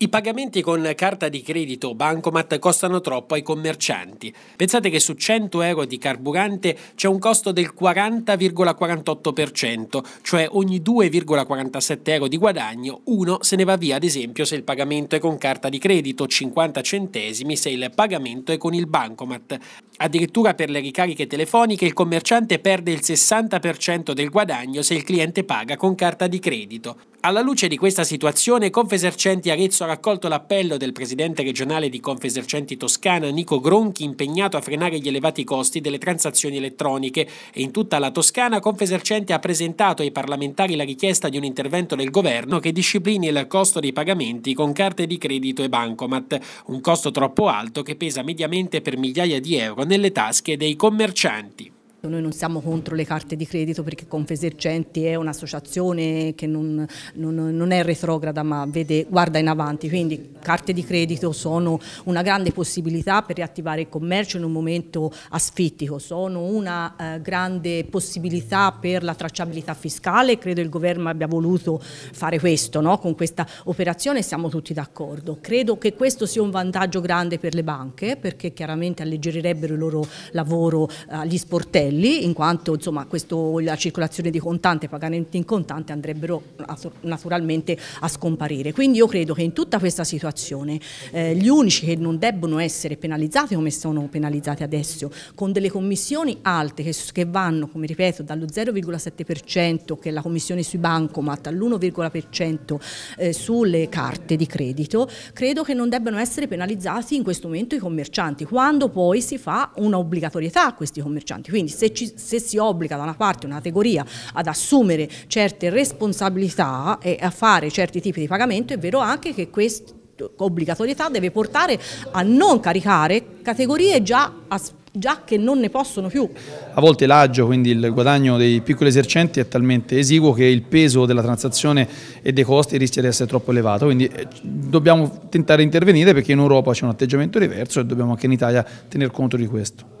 I pagamenti con carta di credito o bancomat costano troppo ai commercianti. Pensate che su 100 euro di carburante c'è un costo del 40,48%, cioè ogni 2,47 euro di guadagno uno se ne va via ad esempio se il pagamento è con carta di credito, 50 centesimi se il pagamento è con il bancomat. Addirittura per le ricariche telefoniche il commerciante perde il 60% del guadagno se il cliente paga con carta di credito. Alla luce di questa situazione, Confesercenti Arezzo ha raccolto l'appello del presidente regionale di Confesercenti Toscana, Nico Gronchi, impegnato a frenare gli elevati costi delle transazioni elettroniche e in tutta la Toscana Confesercenti ha presentato ai parlamentari la richiesta di un intervento del governo che disciplini il costo dei pagamenti con carte di credito e bancomat, un costo troppo alto che pesa mediamente per migliaia di euro nelle tasche dei commercianti. Noi non siamo contro le carte di credito perché Confesercenti è un'associazione che non, non, non, è retrograda ma vede, guarda in avanti, quindi carte di credito sono una grande possibilità per riattivare il commercio in un momento asfittico, sono una eh, grande possibilità per la tracciabilità fiscale, credo il governo abbia voluto fare questo, no? con questa operazione siamo tutti d'accordo. Credo che questo sia un vantaggio grande per le banche perché chiaramente alleggerirebbero il loro lavoro eh, agli sportelli cartelli, in quanto insomma, questo, la circolazione di contante e pagamenti in contante andrebbero naturalmente a scomparire. Quindi io credo che in tutta questa situazione eh, gli unici che non debbono essere penalizzati come sono penalizzati adesso, con delle commissioni alte che, che vanno, come ripeto, dallo 0,7% che è la commissione sui bancomat all'1,% eh, sulle carte di credito, credo che non debbano essere penalizzati in questo momento i commercianti, quando poi si fa un'obbligatorietà a questi commercianti. Quindi se, ci, se si obbliga da una parte una categoria ad assumere certe responsabilità e a fare certi tipi di pagamento, è vero anche che questa obbligatorietà deve portare a non caricare categorie già a già che non ne possono più. A volte l'agio, quindi il guadagno dei piccoli esercenti è talmente esiguo che il peso della transazione e dei costi rischia di essere troppo elevato, quindi eh, dobbiamo tentare di intervenire perché in Europa c'è un atteggiamento diverso e dobbiamo anche in Italia tener conto di questo.